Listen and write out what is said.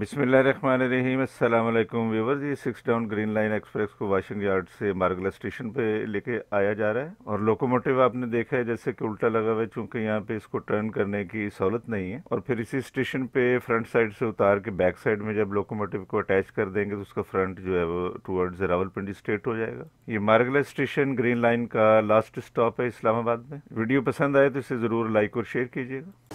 अल्लाम viewers G six down Green Line Express को washing yard से मार्गला स्टेशन पे लेके आया जा रहा है और लोकोमोटिव आपने देखा है जैसे कि उल्टा लगा हुआ है चूंकि यहाँ पे इसको टर्न करने की सहूलत नहीं है और फिर इसी स्टेशन पे फ्रंट साइड से उतार के बैक साइड में जब लोकोमोटिव को अटैच कर देंगे तो उसका फ्रंट जो है वो टूवर्ड्स रावलपिंडी स्टेट हो जाएगा ये मार्गला स्टेशन ग्रीन लाइन का लास्ट स्टॉप है इस्लामाबाद में वीडियो पसंद आए तो इसे ज़रूर लाइक और शेयर कीजिएगा